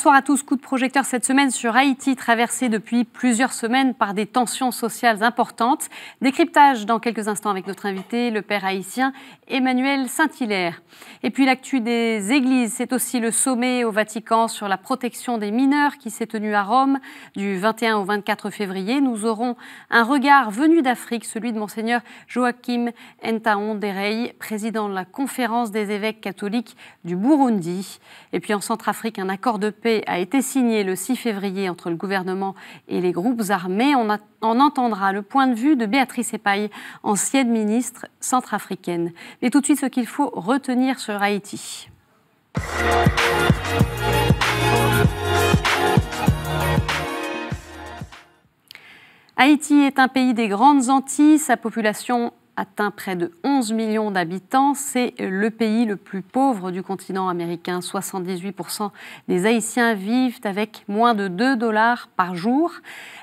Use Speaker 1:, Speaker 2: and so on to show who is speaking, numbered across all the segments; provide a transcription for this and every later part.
Speaker 1: Bonsoir à tous. Coup de projecteur cette semaine sur Haïti, traversée depuis plusieurs semaines par des tensions sociales importantes. Décryptage dans quelques instants avec notre invité, le père haïtien Emmanuel Saint-Hilaire. Et puis l'actu des églises, c'est aussi le sommet au Vatican sur la protection des mineurs qui s'est tenu à Rome du 21 au 24 février. Nous aurons un regard venu d'Afrique, celui de Monseigneur Joachim Ntaon Derey, président de la conférence des évêques catholiques du Burundi. Et puis en Centrafrique, un accord de paix a été signé le 6 février entre le gouvernement et les groupes armés. On, entendra le point de vue de Béatrice Epaille, ancienne ministre centrafricaine. Mais tout de suite, ce qu'il faut retenir sur Haïti. Haïti est un pays des grandes Antilles. Sa population atteint près de 11 millions d'habitants. C'est le pays le plus pauvre du continent américain. 78% des Haïtiens vivent avec moins de 2 dollars par jour.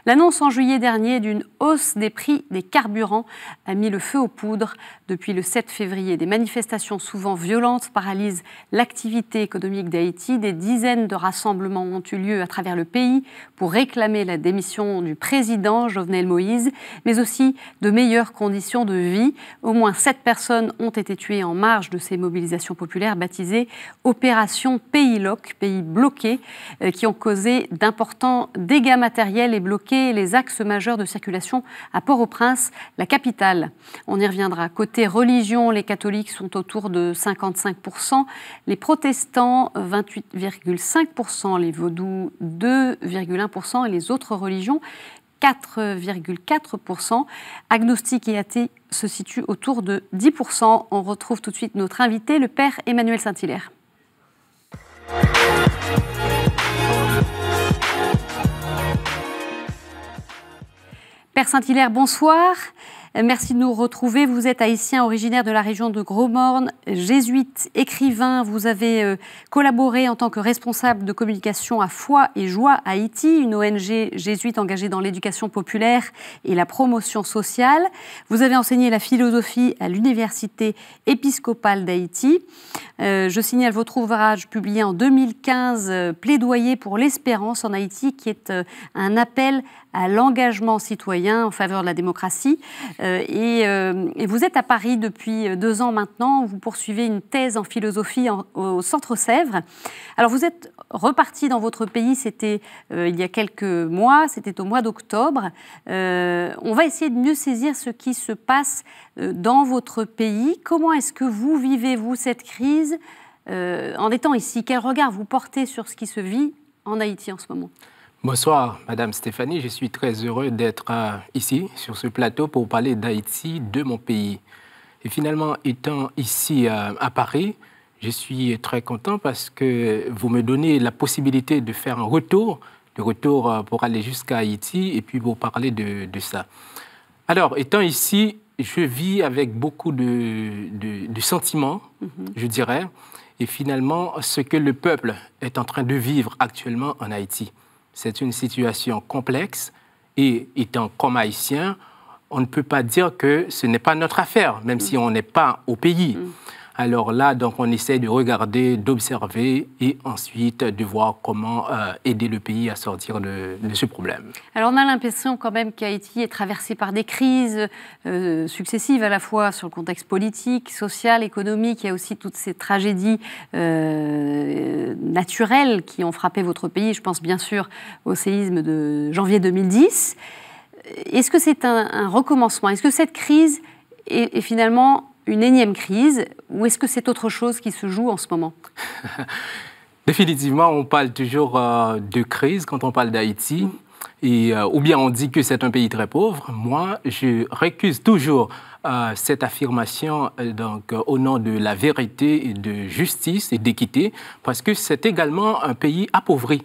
Speaker 1: L'annonce en juillet dernier d'une hausse des prix des carburants a mis le feu aux poudres. Depuis le 7 février, des manifestations souvent violentes paralysent l'activité économique d'Haïti. Des dizaines de rassemblements ont eu lieu à travers le pays pour réclamer la démission du président Jovenel Moïse, mais aussi de meilleures conditions de vie au moins sept personnes ont été tuées en marge de ces mobilisations populaires baptisées Opération Pays Loc, pays bloqué, euh, qui ont causé d'importants dégâts matériels et bloqué les axes majeurs de circulation à Port-au-Prince, la capitale. On y reviendra. Côté religion, les catholiques sont autour de 55%, les protestants 28,5%, les vaudous 2,1% et les autres religions 4,4%. Agnostique et athée se situe autour de 10%. On retrouve tout de suite notre invité, le père Emmanuel Saint-Hilaire. Père Saint-Hilaire, bonsoir. Euh, merci de nous retrouver. Vous êtes haïtien originaire de la région de Gros-Morne, jésuite, écrivain. Vous avez euh, collaboré en tant que responsable de communication à Foi et Joie Haïti, une ONG jésuite engagée dans l'éducation populaire et la promotion sociale. Vous avez enseigné la philosophie à l'Université épiscopale d'Haïti. Euh, je signale votre ouvrage publié en 2015, Plaidoyer pour l'espérance en Haïti, qui est un appel à l'engagement citoyen en faveur de la démocratie. Euh, euh, et, vous êtes à Paris depuis euh, deux ans maintenant. Vous poursuivez une thèse en philosophie au Centre Sèvres. Alors vous êtes reparti dans votre pays. C'était il y a quelques mois. C'était au mois d'octobre. on va essayer de mieux saisir ce qui se passe dans votre pays. Comment est-ce que vous vivez-vous cette crise en étant ici Quel regard vous portez sur ce qui se vit en Haïti en ce moment
Speaker 2: Bonsoir, Madame Stéphanie. Je suis très heureux d'être euh, ici, sur ce plateau, pour parler d'Haïti, de mon pays. Et finalement, étant ici euh, à Paris, je suis très content parce que vous me donnez la possibilité de faire un retour, de retour euh, pour aller jusqu'à Haïti et puis vous parler de, ça. Alors, étant ici, je vis avec beaucoup de, sentiments, mhm. je dirais, et finalement, ce que le peuple est en train de vivre actuellement en Haïti. C'est une situation complexe et étant comme haïtien, on ne peut pas dire que ce n'est pas notre affaire, même si on n'est pas au pays. Mm. Alors là, donc, on essaie de regarder, d'observer et ensuite de voir comment euh, aider le pays à sortir de, ce problème.
Speaker 1: Alors on a l'impression quand même qu'Haïti est traversé par des crises euh, successives à la fois sur le contexte politique, social, économique. Il y a aussi toutes ces tragédies euh, naturelles qui ont frappé votre pays. Je pense bien sûr au séisme de janvier 2010. Est-ce que c'est un, recommencement Est-ce que cette crise est finalement une énième crise ou est-ce que c'est autre chose qui se joue en ce moment
Speaker 2: Définitivement, on parle toujours euh, de crise quand on parle d'Haïti. Euh, ou bien on dit que c'est un pays très pauvre. Moi, je récuse toujours euh, cette affirmation donc, au nom de la vérité, et de justice et d'équité, parce que c'est également un pays appauvri.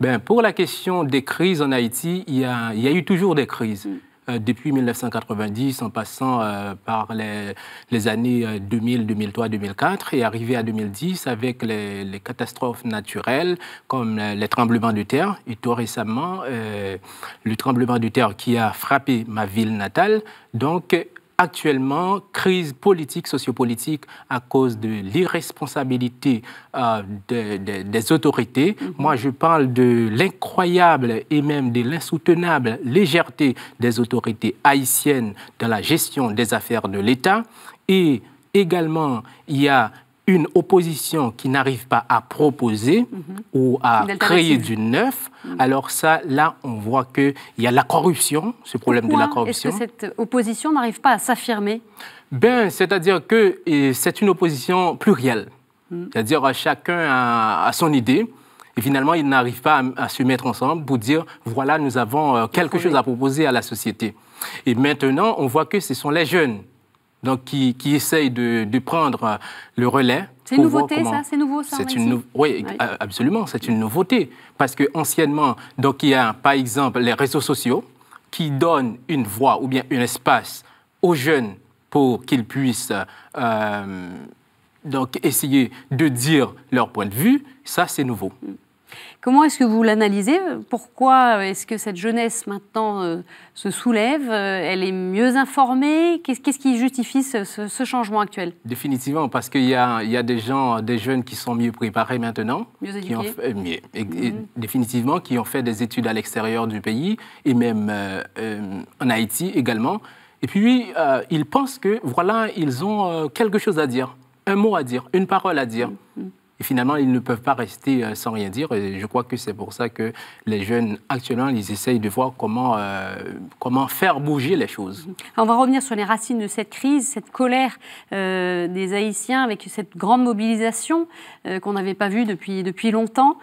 Speaker 2: Ben, pour la question des crises en Haïti, il y a eu toujours des crises. Mm. Euh, depuis 1990 en passant euh, par les, années 2000, 2003, 2004 et arrivé à 2010 avec les, les catastrophes naturelles comme euh, les tremblements de terre et tout récemment le tremblement de terre qui a frappé ma ville natale. Donc actuellement, crise politique, sociopolitique, à cause de l'irresponsabilité euh, des autorités. Mhm. Moi, je parle de l'incroyable et même de l'insoutenable légèreté des autorités haïtiennes dans la gestion des affaires de l'État. Et également, il y a une opposition qui n'arrive pas à proposer mm-hmm. ou à créer du neuf, mm. alors ça, là, on voit qu'il y a la corruption, ce problème de la corruption. Est-ce que
Speaker 1: cette opposition n'arrive pas à s'affirmer
Speaker 2: Ben, c'est-à-dire que c'est une opposition plurielle. Mm. C'est-à-dire euh, chacun a, son idée. Et finalement, ils n'arrivent pas à, se mettre ensemble pour dire, voilà, nous avons euh, quelque chose à proposer à la société. Et maintenant, on voit que ce sont les jeunes donc qui, qui essaye de, prendre euh, le relais. C'est une nouveauté, ça C'est nouveau, ça une oui, absolument, c'est une nouveauté. Parce qu'anciennement, donc il y a, par exemple, les réseaux sociaux qui donnent une voix ou bien un espace aux jeunes pour qu'ils puissent euh, donc essayer de dire leur point de vue. Ça, c'est nouveau. Mm.
Speaker 1: Comment est-ce que vous l'analysez Pourquoi est-ce que cette jeunesse maintenant euh, se soulève euh, Elle est mieux informée Qu'est-ce qui justifie ce, changement actuel
Speaker 2: Définitivement, parce qu'il y, a, des gens, des jeunes qui sont mieux préparés maintenant, mieux qui ont euh, mm-hmm. définitivement, qui ont fait des études à l'extérieur du pays et même en Haïti également. Et puis, ils pensent que voilà, ils ont quelque chose à dire, un mot à dire, une parole à dire. Mm-hmm. Et finalement, ils ne peuvent pas rester euh, sans rien dire. Et je crois que c'est pour ça que les jeunes, actuellement, ils essayent de voir comment, euh, comment faire bouger les choses.
Speaker 1: on va revenir sur les racines de cette crise, cette colère euh, des Haïtiens avec cette grande mobilisation qu'on n'avait pas vue depuis, depuis longtemps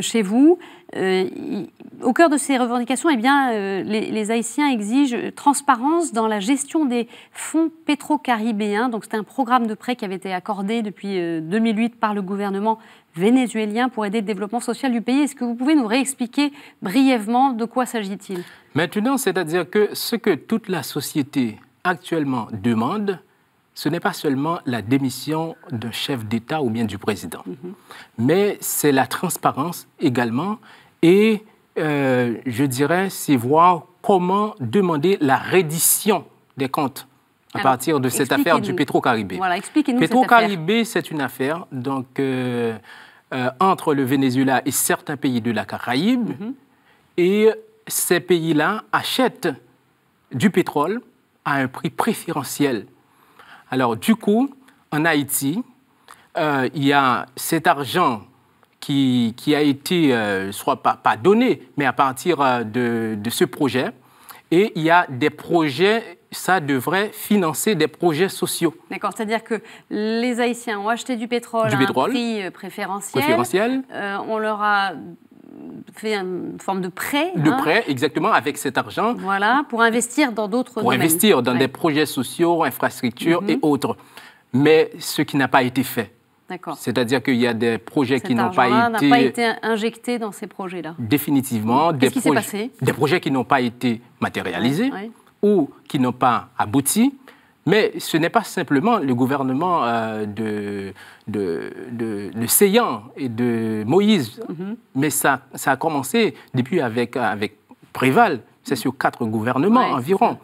Speaker 1: chez vous. Euh, au cœur de ces revendications, eh bien, euh, les, Haïtiens exigent transparence dans la gestion des fonds pétro-caribéens. Donc, c'était un programme de prêt qui avait été accordé depuis 2008 euh, par le gouvernement vénézuélien pour aider le développement social du pays. Est-ce que vous pouvez nous réexpliquer brièvement de quoi s'agit-il
Speaker 2: Maintenant, c'est-à-dire que ce que toute la société actuellement demande, ce n'est pas seulement la démission d'un chef d'État ou bien du président, mhm. mais c'est la transparence également et euh, je dirais, c'est voir comment demander la reddition des comptes à partir de cette affaire du Pétro-Caribé. Voilà,
Speaker 1: expliquez-nous Pétro-Caribé,
Speaker 2: c'est une affaire donc, euh, euh, entre le Venezuela et certains pays de la Caraïbe. Mm-hmm. Et ces pays-là achètent du pétrole à un prix préférentiel. Alors, du coup, en Haïti, il y a cet argent qui, a été, euh, soit pas, pas, donné, mais à partir euh, de, ce projet. Et il y a des projets, ça devrait financer des projets sociaux.
Speaker 1: D'accord, c'est-à-dire que les Haïtiens ont acheté du pétrole, un prix euh, préférentiel. on leur a fait une forme de prêt. De hein. prêt,
Speaker 2: exactement, avec cet argent.
Speaker 1: Voilà, pour investir dans d'autres Pour investir dans des
Speaker 2: projets sociaux, infrastructures mhm. et autres. Mais ce qui n'a pas été fait. C'est-à-dire qu'il y a des projets qui n'ont pas été...
Speaker 1: pas injectés dans ces projets-là.
Speaker 2: Définitivement. Des, qui des projets qui n'ont pas été matérialisés ou qui n'ont pas abouti. Mais ce n'est pas simplement le gouvernement euh, de, de, de, et de Moïse, mhm. mais ça, ça, a commencé depuis avec, avec Préval, c'est sur quatre gouvernements environ.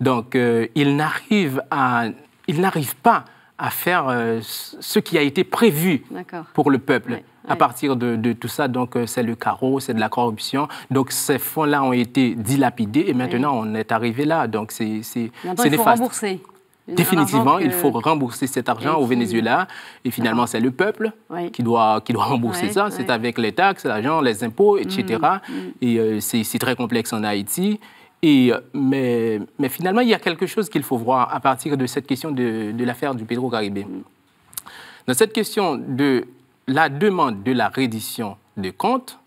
Speaker 2: Donc euh, à il n'arrive pas à faire euh, ce qui a été prévu pour le peuple. À partir de, tout ça, donc euh, c'est le carreau, c'est de la corruption. Donc ces fonds-là ont été dilapidés et maintenant on est arrivé là. Donc c'est c'est il faut
Speaker 1: rembourser. Définitivement, il faut
Speaker 2: rembourser cet argent au Venezuela. Et finalement, c'est le peuple qui, doit, qui doit rembourser ça. C'est avec les taxes, l'argent, les impôts, etc. Et mm, mm. Euh, c'est c'est très complexe en Haïti. Euh, mais, mais, finalement, il y a quelque chose qu'il faut voir à partir de cette question de, l'affaire du Pedro caribé Dans cette question de la demande de la reddition de comptes,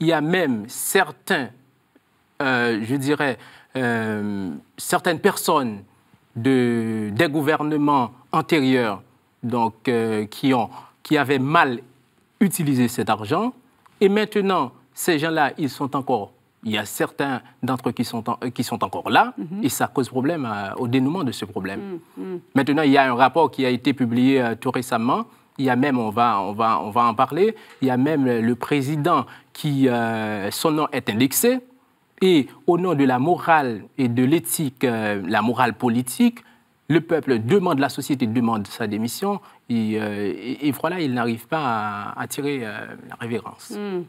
Speaker 2: il y a même certains, euh, je dirais, euh, certaines personnes de, des gouvernements antérieurs donc, qui, ont, qui avaient mal utilisé cet argent. Et maintenant, ces gens-là, ils sont encore il y a certains d'entre eux qui sont, euh, qui sont encore là mhm. et ça cause problème euh, au dénouement de ce problème. Mm, mm. Maintenant, il y a un rapport qui a été publié euh, tout récemment. Il y a même, on va, on, va, on va en parler, il y a même le président qui, son nom est indexé et au nom de la morale et de l'éthique, la morale politique, le peuple demande, la société demande sa démission, euh, et, voilà, il n'arrive pas à, tirer euh, la révérence. Hmm.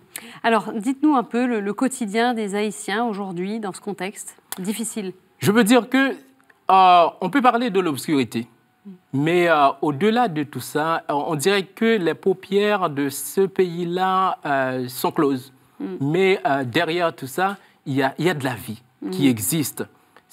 Speaker 1: Alors, dites-nous un peu le, quotidien des Haïtiens aujourd'hui dans ce contexte difficile.
Speaker 2: Je veux dire que euh, on peut parler de l'obscurité, mais au-delà de tout ça, on dirait que les paupières de ce pays-là sont closes. Hmm. Mais derrière tout ça, il y a, de la vie hmm. qui existe.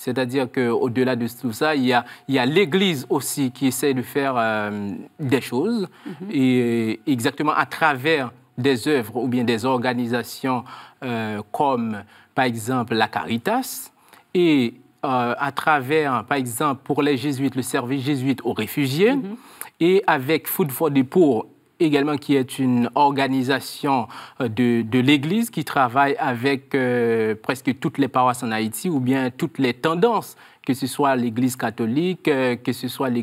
Speaker 2: C'est-à-dire qu'au-delà de tout ça, il y a, l'Église aussi qui essaie de faire euh, des choses, mm-hmm. et, exactement à travers des œuvres ou bien des organisations euh, comme, par exemple, la Caritas, et euh, à travers, par exemple, pour les jésuites, le service jésuite aux réfugiés, mm-hmm. et avec Food for the Poor également qui est une organisation euh, de, l'Église qui travaille avec euh, presque toutes les paroisses en Haïti ou bien toutes les tendances que ce soit l'Église catholique, euh, que ce soit les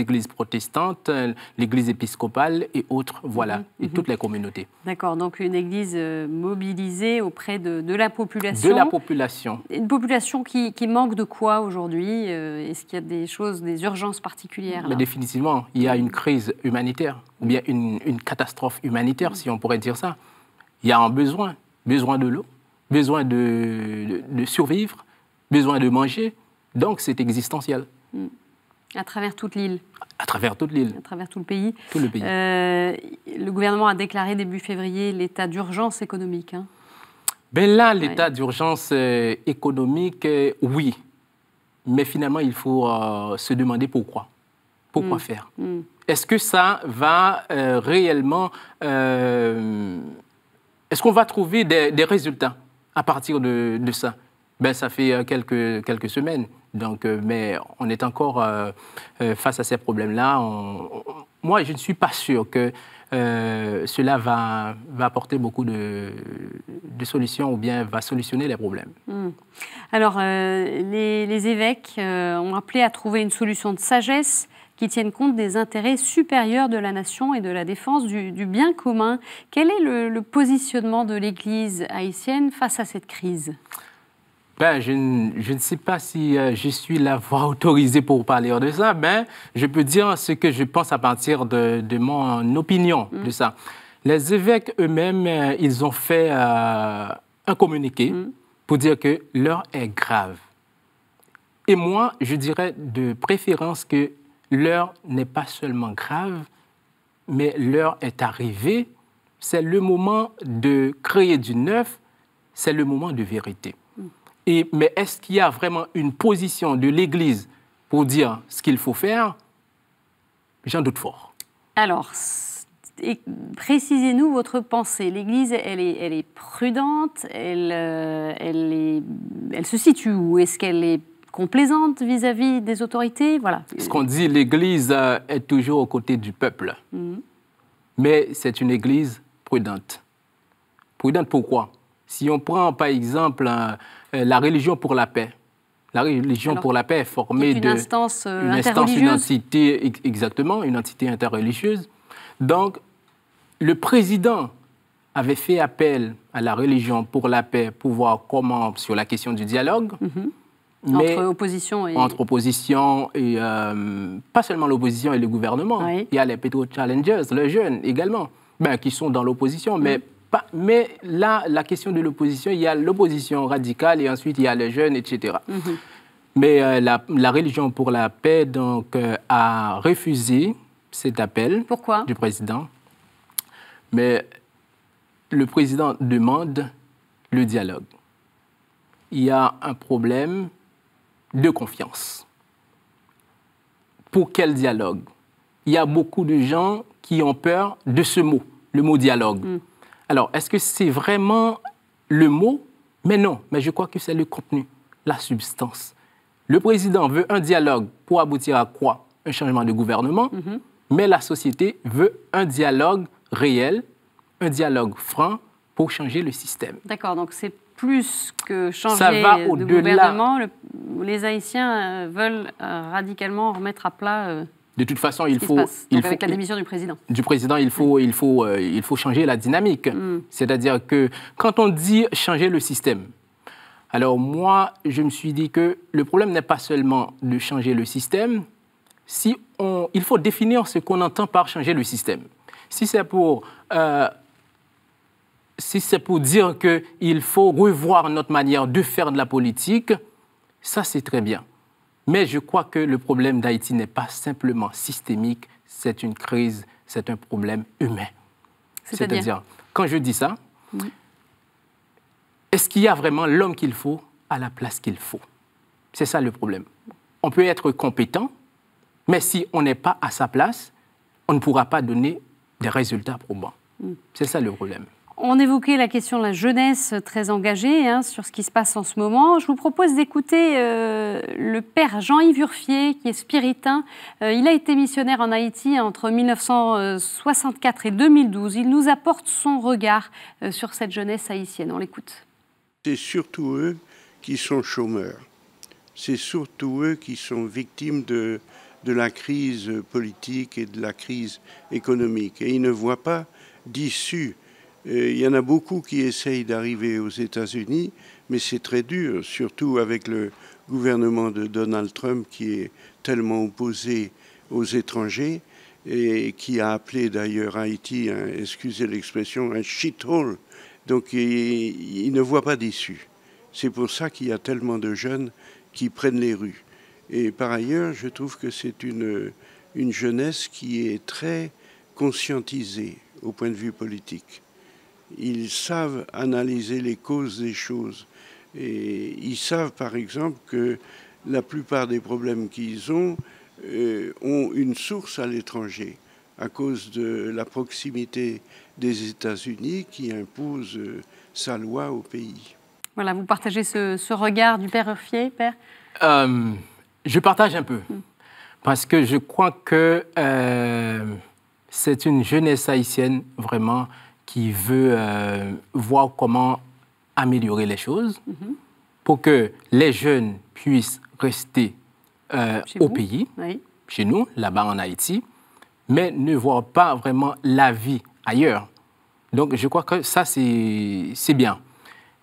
Speaker 2: églises protestantes, euh, l'Église épiscopale et autres, voilà, mhm. et mhm. toutes les communautés.
Speaker 1: D'accord, donc une Église euh, mobilisée auprès de, la population. De la
Speaker 2: population.
Speaker 1: Une population qui, qui manque de quoi aujourd'hui Est-ce qu'il y a des choses, des urgences particulières Mais
Speaker 2: Définitivement, il y a une crise humanitaire, ou bien une, une catastrophe humanitaire, mhm. si on pourrait dire ça. Il y a un besoin, besoin de l'eau, besoin de, de survivre, besoin de manger, donc c'est existentiel. Mm.
Speaker 1: À travers toute l'île
Speaker 2: À travers toute l'île. À
Speaker 1: travers tout le pays. Tout le pays. Euh, le gouvernement a déclaré début février l'état d'urgence économique. Hein.
Speaker 2: Ben là, l'état d'urgence euh, économique, euh, oui. Mais finalement, il faut se demander pourquoi. Pourquoi mm. faire mm. Est-ce que ça va réellement... Est-ce qu'on va trouver des, résultats à partir de, de ça ben, ça fait quelques, quelques semaines donc, euh, mais on est encore euh, euh, face à ces problèmes-là. moi, je ne suis pas sûr que cela va, apporter beaucoup de, solutions ou bien va solutionner les problèmes.
Speaker 1: Hmm. Alors, les, évêques ont appelé à trouver une solution de sagesse qui tienne compte des intérêts supérieurs de la nation et de la défense du, bien commun. Quel est le positionnement de l'Église haïtienne face à cette crise
Speaker 2: ben, je, ne sais pas si euh, je suis la voix autorisée pour parler de ça, mais je peux dire ce que je pense à partir de, mon opinion mm. de ça. Les évêques eux-mêmes, euh, ils ont fait euh, un communiqué mm. pour dire que l'heure est grave. Et moi, je dirais de préférence que l'heure n'est pas seulement grave, mais l'heure est arrivée. C'est le moment de créer du neuf, c'est le moment de vérité mais est-ce qu'il y a vraiment une position de l'Église pour dire ce qu'il faut faire J'en doute fort.
Speaker 1: Alors, précisez-nous votre pensée. L'Église, elle est, elle est, prudente, elle, euh, elle, elle se situe où Est-ce qu'elle est complaisante vis-à-vis des autorités voilà.
Speaker 2: Ce qu'on dit, l'Église euh, est toujours aux côtés du peuple. Mhm. Mais c'est une Église prudente. Prudente pourquoi Si on prend par exemple euh, la religion pour la paix. La religion pour la paix est formée d'une instance,
Speaker 1: euh, une, instance une
Speaker 2: entité, exactement, une entité interreligieuse. Donc, le président avait fait appel à la religion pour la paix pour voir comment, sur la question du dialogue, mhm. entre
Speaker 1: opposition et... Entre
Speaker 2: opposition et euh, pas seulement l'opposition et le gouvernement. Il y a les Petro Challengers, les jeunes également, ben, qui sont dans l'opposition, mais mais là, la question de l'opposition, il y a l'opposition radicale et ensuite il y a les jeunes, etc. Mhm. Mais euh, la, religion pour la paix donc, euh, a refusé cet appel du président. Mais le président demande le dialogue. Il y a un problème de confiance. Pour quel dialogue Il y a beaucoup de gens qui ont peur de ce mot, le mot dialogue. Mm. Alors, est-ce que c'est vraiment le mot Mais non, mais je crois que c'est le contenu, la substance. Le président veut un dialogue pour aboutir à quoi Un changement de gouvernement, mhm. mais la société veut un dialogue réel, un dialogue franc pour changer le système.
Speaker 1: D'accord, donc c'est plus que changer Ça va de gouvernement. les Haïtiens euh, veulent euh, radicalement remettre à plat euh,
Speaker 2: de toute façon, il faut, il faut avec la démission du président. Du président, il faut, euh, changer la dynamique. Mm. C'est-à-dire que quand on dit changer le système, alors moi, je me suis dit que le problème n'est pas seulement de changer le système. Si on, il faut définir ce qu'on entend par changer le système. Si c'est pour euh, si c'est pour dire qu'il faut revoir notre manière de faire de la politique, ça c'est très bien. Mais je crois que le problème d'Haïti n'est pas simplement systémique, c'est une crise, c'est un problème humain. C'est-à-dire, quand je dis ça, est-ce qu'il y a vraiment l'homme qu'il faut à la place qu'il faut C'est ça le problème. On peut être compétent, mais si on n'est pas à sa place, on ne pourra pas donner des résultats probants. Mm. C'est ça le problème.
Speaker 1: On évoquait la question de la jeunesse très engagée hein, sur ce qui se passe en ce moment. Je vous propose d'écouter euh, le père Jean-Yves Urfier, qui est spiritain. Euh, il a été missionnaire en Haïti entre 1964 et 2012. Il nous apporte son regard euh, sur cette jeunesse haïtienne. On l'écoute.
Speaker 3: C'est surtout eux qui sont chômeurs. C'est surtout eux qui sont victimes de, de la crise politique et de la crise économique. Et ils ne voient pas d'issue euh, il y en a beaucoup qui essayent d'arriver aux États-Unis, mais c'est très dur, surtout avec le gouvernement de Donald Trump qui est tellement opposé aux étrangers et qui a appelé d'ailleurs Haïti, hein, excusez l'expression, un shithole. Donc il, ne voit pas d'issue. C'est pour ça qu'il y a tellement de jeunes qui prennent les rues. Et par ailleurs, je trouve que c'est une, une jeunesse qui est très conscientisée au point de vue politique ils savent analyser les causes des choses. Et ils savent par exemple que la plupart des problèmes qu'ils ont euh, ont une source à l'étranger, à cause de la proximité des États-Unis qui impose euh, sa loi au pays.
Speaker 1: Voilà, vous partagez ce, regard du père Ruffier, père
Speaker 2: euh, Je partage un peu, hmm. parce que je crois que c'est une jeunesse haïtienne vraiment qui veut euh, voir comment améliorer les choses pour que les jeunes puissent rester euh, au pays, chez nous, là-bas en Haïti, mais ne voient pas vraiment la vie ailleurs. Donc je crois que ça, c'est bien.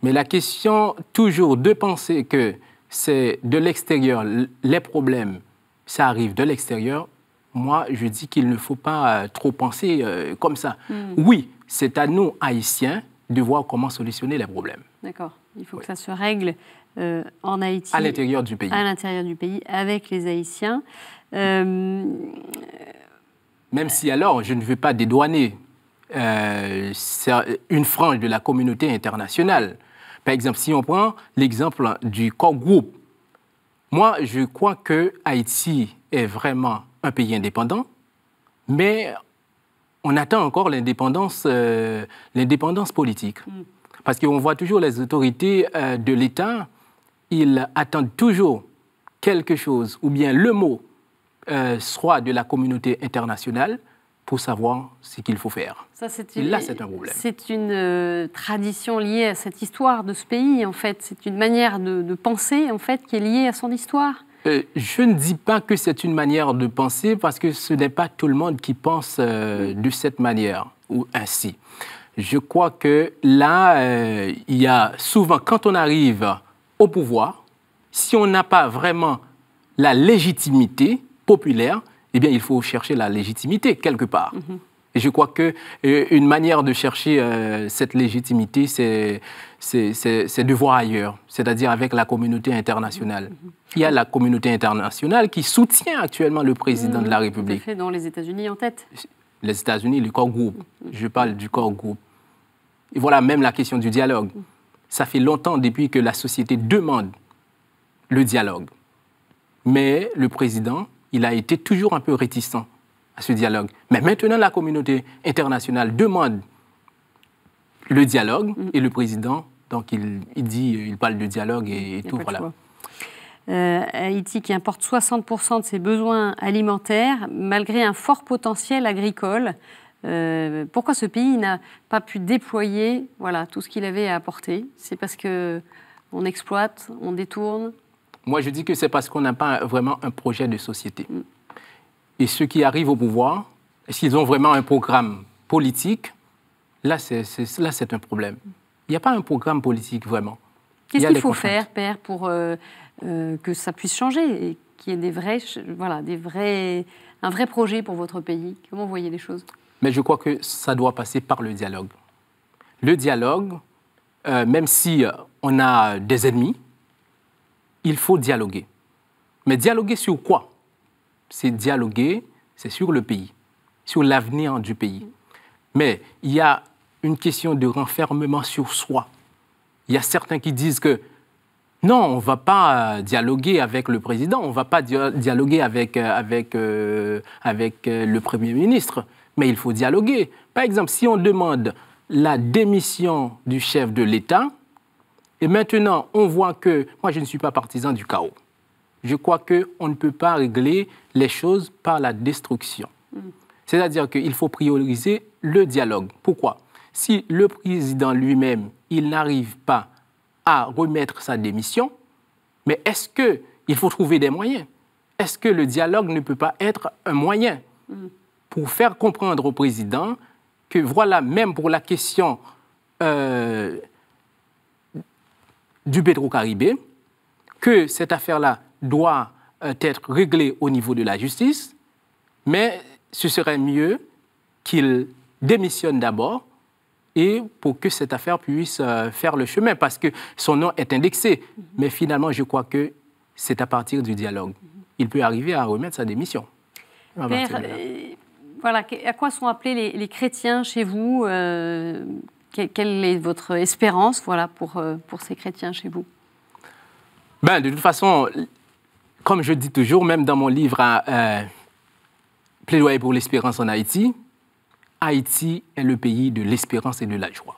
Speaker 2: Mais la question, toujours, de penser que c'est de l'extérieur, les problèmes, ça arrive de l'extérieur, moi, je dis qu'il ne faut pas euh, trop penser comme ça. Hmm. Oui, c'est à nous, Haïtiens, de voir comment solutionner les problèmes.
Speaker 1: D'accord. Il faut que ça se règle euh, en Haïti. À l'intérieur du pays. À l'intérieur du pays, avec les Haïtiens. Euh,
Speaker 2: Même si alors, je ne veux pas dédouaner euh, une frange de la communauté internationale. Par exemple, si on prend l'exemple du corps groupe, moi, je crois que Haïti est vraiment un pays indépendant, mais on attend encore l'indépendance, euh, politique. Mm. Parce qu'on voit toujours les autorités euh, de l'État, ils attendent toujours quelque chose, ou bien le mot, euh, soit de la communauté internationale, pour savoir ce qu'il faut faire.
Speaker 1: là, c'est un problème. C'est une tradition liée à cette histoire de ce pays, en fait. C'est une manière de, de, penser, en fait, qui est liée à son histoire.
Speaker 2: Euh, je ne dis pas que c'est une manière de penser parce que ce n'est pas tout le monde qui pense euh, de cette manière ou ainsi. Je crois que là, euh, il y a souvent, quand on arrive au pouvoir, si on n'a pas vraiment la légitimité populaire, eh bien, il faut chercher la légitimité quelque part. Mhm. Et je crois que une manière de chercher cette légitimité, c'est c'est de voir ailleurs, c'est-à-dire avec la communauté internationale. Mm-hmm. Il y a la communauté internationale qui soutient actuellement le président de la mm-hmm. République.
Speaker 1: Tout dans les États-Unis en tête.
Speaker 2: Les États-Unis, le corps groupe. Mm-hmm. Je parle du corps groupe. Et voilà même la question du dialogue. Ça fait longtemps depuis que la société demande le dialogue. Mais le président, il a été toujours un peu réticent à ce dialogue. Mais maintenant, la communauté internationale demande le dialogue et le président donc, il, dit, il parle de dialogue et, tout. Voilà.
Speaker 1: Euh, Haïti qui importe 60% de ses besoins alimentaires, malgré un fort potentiel agricole. Euh, pourquoi ce pays n'a pas pu déployer voilà, tout ce qu'il avait à apporter C'est parce qu'on exploite, on détourne
Speaker 2: Moi, je dis que c'est parce qu'on n'a pas vraiment un projet de société. Mm. Et ceux qui arrivent au pouvoir, s'ils ont vraiment un programme politique, là, c'est un problème. Il n'y a pas un programme politique vraiment. Qu'est-ce qu'il faut faire,
Speaker 1: Père, pour euh, euh, que ça puisse changer et qu'il y ait des vrais, voilà, des vrais, un vrai projet pour votre pays Comment vous voyez les choses
Speaker 2: Mais je crois que ça doit passer par le dialogue. Le dialogue, euh, même si on a des ennemis, il faut dialoguer. Mais dialoguer sur quoi C'est dialoguer, c'est sur le pays, sur l'avenir du pays. Mais il y a une question de renfermement sur soi. Il y a certains qui disent que non, on ne va pas euh, dialoguer avec le président, on ne va pas dialoguer avec, euh, avec, euh, avec le Premier ministre, mais il faut dialoguer. Par exemple, si on demande la démission du chef de l'État, et maintenant on voit que moi je ne suis pas partisan du chaos. Je crois qu'on ne peut pas régler les choses par la destruction. Mm. C'est-à-dire qu'il faut prioriser le dialogue. Pourquoi si le président lui-même, il n'arrive pas à remettre sa démission, mais est-ce qu'il faut trouver des moyens Est-ce que le dialogue ne peut pas être un moyen pour faire comprendre au président que voilà, même pour la question euh, du pétro-caribé, que cette affaire-là doit euh, être réglée au niveau de la justice, mais ce serait mieux qu'il démissionne d'abord et pour que cette affaire puisse euh, faire le chemin, parce que son nom est indexé. Mais finalement, je crois que c'est à partir du dialogue. Il peut arriver à remettre sa démission. À euh,
Speaker 1: voilà, à quoi sont appelés les, chrétiens chez vous euh, Quelle est votre espérance voilà, pour, pour ces chrétiens chez vous
Speaker 2: ben, De toute façon, comme je dis toujours, même dans mon livre à, Plaidoyer pour l'espérance en Haïti, Haïti est le pays de l'espérance et de la joie.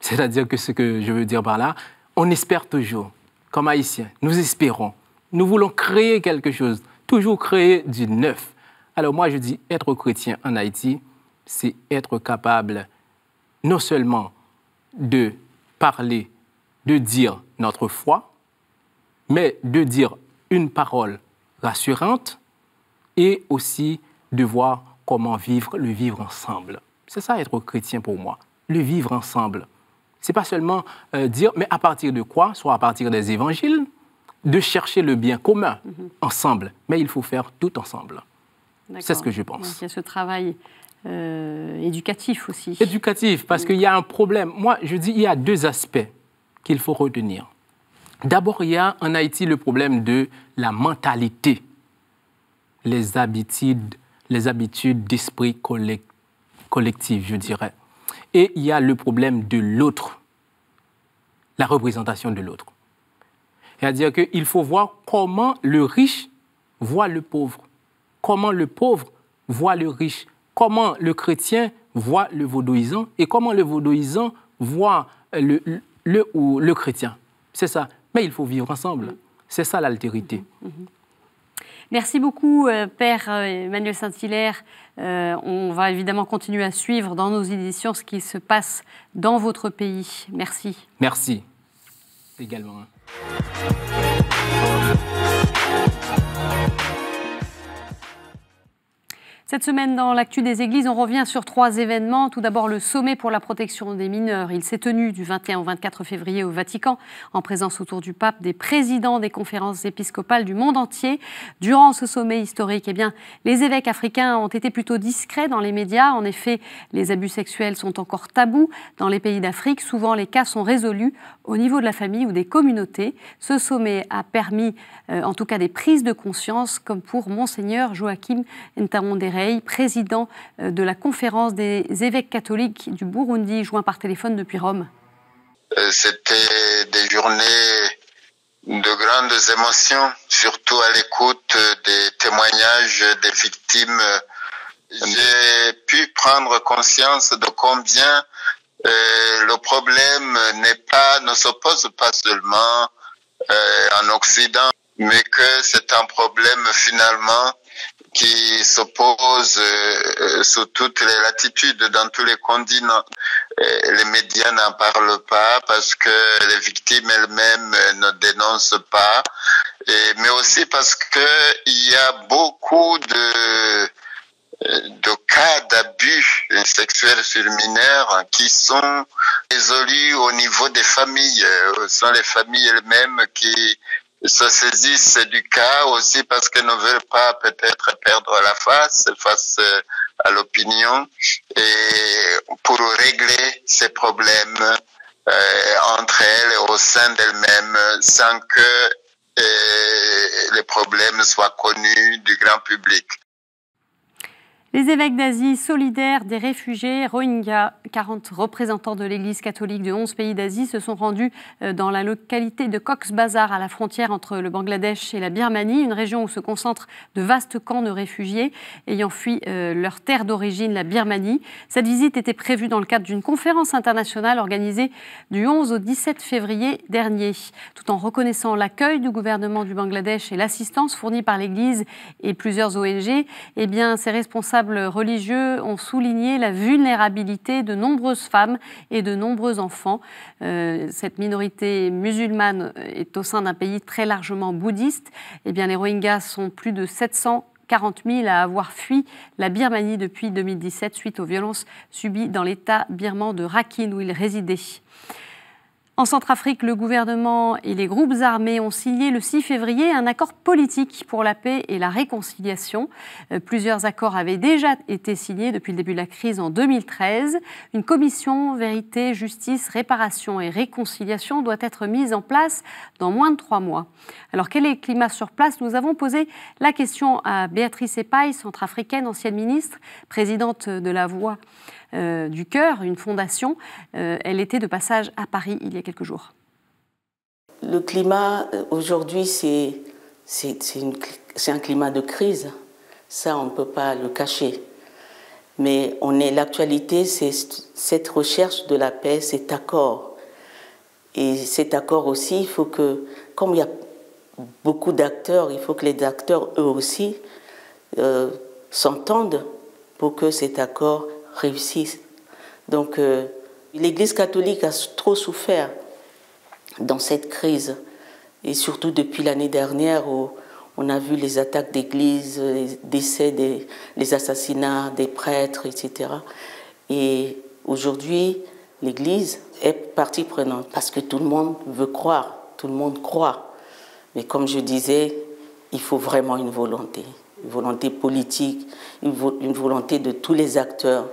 Speaker 2: C'est-à-dire que ce que je veux dire par là, on espère toujours, comme Haïtiens, nous espérons, nous voulons créer quelque chose, toujours créer du neuf. Alors moi, je dis, être chrétien en Haïti, c'est être capable non seulement de parler, de dire notre foi, mais de dire une parole rassurante et aussi de voir comment vivre le vivre ensemble. C'est ça être chrétien pour moi, le vivre ensemble. C'est pas seulement euh, dire, mais à partir de quoi Soit à partir des évangiles, de chercher le bien commun mhm. ensemble, mais il faut faire tout ensemble.
Speaker 4: C'est ce que je pense. il y a
Speaker 2: ce travail euh, éducatif aussi. Éducatif, parce mm. qu'il y a un problème. Moi, je dis, il y a deux aspects qu'il faut retenir. D'abord, il y a en Haïti le problème de la mentalité, les habitudes les habitudes d'esprit collectif, je dirais. Et il y a le problème de l'autre, la représentation de l'autre. C'est-à-dire qu'il faut voir comment le riche voit le pauvre, comment le pauvre voit le riche, comment le chrétien voit le vaudoisant et comment le vaudoisant voit le, ou le chrétien. C'est ça. Mais il faut vivre ensemble. C'est ça l'altérité. Mm-hmm. Mm-hmm.
Speaker 1: Merci beaucoup, euh, Père euh, Emmanuel Saint-Hilaire. Euh, on va évidemment continuer à suivre dans nos éditions ce qui se passe dans votre pays. Merci.
Speaker 2: Merci également.
Speaker 1: Cette semaine, dans l'actu des églises, on revient sur trois événements. Tout d'abord, le sommet pour la protection des mineurs. Il s'est tenu du 21 au 24 février au Vatican, en présence autour du pape des présidents des conférences épiscopales du monde entier. Durant ce sommet historique, eh bien, les évêques africains ont été plutôt discrets dans les médias. En effet, les abus sexuels sont encore tabous dans les pays d'Afrique. Souvent, les cas sont résolus au niveau de la famille ou des communautés. Ce sommet a permis, euh, en tout cas, des prises de conscience, comme pour Monseigneur Joachim Ntaondere président euh, de la conférence des évêques catholiques du Burundi, joint par téléphone depuis Rome.
Speaker 4: Euh, c'était des journées de grandes émotions, surtout à l'écoute des témoignages des victimes. J'ai pu prendre conscience de combien euh, le problème n'est pas, ne s'oppose pas seulement en Occident, mais que c'est un problème finalement qui s'oppose euh, toutes les latitudes, dans tous les continents. Les médias n'en parlent pas parce que les victimes elles-mêmes ne dénoncent pas, et, mais aussi parce que il y a beaucoup de de cas d'abus sexuels sur mineurs qui sont résolus au niveau des familles. Ce sont les familles elles-mêmes qui se saisissent du cas aussi parce qu'elles ne veulent pas peut-être perdre la face face euh, à l'opinion et pour régler ces problèmes euh, entre elles et au sein d'elles-mêmes sans que euh, les problèmes soient connus du grand public.
Speaker 1: Les évêques d'Asie solidaires des réfugiés Rohingyas 40 représentants de l'Église catholique de 11 pays d'Asie se sont rendus euh, dans la localité de Cox's Bazar, à la frontière entre le Bangladesh et la Birmanie, une région où se concentrent de vastes camps de réfugiés ayant fui euh, leur terre d'origine, la Birmanie. Cette visite était prévue dans le cadre d'une conférence internationale organisée du 11 au 17 février dernier. Tout en reconnaissant l'accueil du gouvernement du Bangladesh et l'assistance fournie par l'Église et plusieurs ONG, eh bien, ces responsables religieux ont souligné la vulnérabilité de nombreuses femmes et de nombreux enfants. Euh, cette minorité musulmane est au sein d'un pays très largement bouddhiste. Eh bien, les Rohingyas sont plus de 740 000 à avoir fui la Birmanie depuis 2017 suite aux violences subies dans l'État birman de Rakhine où ils résidaient. En Centrafrique, le gouvernement et les groupes armés ont signé le 6 février un accord politique pour la paix et la réconciliation. Euh, plusieurs accords avaient déjà été signés depuis le début de la crise en 2013. Une commission vérité, justice, réparation et réconciliation doit être mise en place dans moins de trois mois. Alors quel est le climat sur place Nous avons posé la question à Béatrice Epaille, centrafricaine, ancienne ministre, présidente de la Voix euh, du Cœur, une fondation. Euh, elle était de passage à Paris il y a jours.
Speaker 5: Le climat euh, aujourd'hui, c'est un climat de crise. Ça, on ne peut pas le cacher. Mais on est l'actualité, c'est cette recherche de la paix, cet accord. Et cet accord aussi, il faut que, comme il y a beaucoup d'acteurs, il faut que les acteurs, eux aussi, euh, s'entendent pour que cet accord réussisse. Donc, euh, L'Église catholique a trop souffert dans cette crise, et surtout depuis l'année dernière où on a vu les attaques d'églises, les décès, des, les assassinats des prêtres, etc. Et aujourd'hui, l'Église est partie prenante parce que tout le monde veut croire, tout le monde croit. Mais comme je disais, il faut vraiment une volonté, une volonté politique, une volonté de tous les acteurs,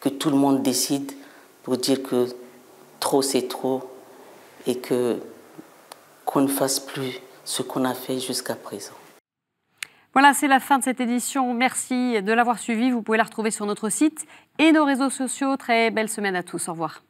Speaker 5: que tout le monde décide dire que trop c'est trop et que qu'on ne fasse plus ce qu'on a fait jusqu'à présent.
Speaker 1: Voilà, c'est la fin de cette édition. Merci de l'avoir suivie. Vous pouvez la retrouver sur notre site et nos réseaux sociaux. Très belle semaine à tous. Au revoir.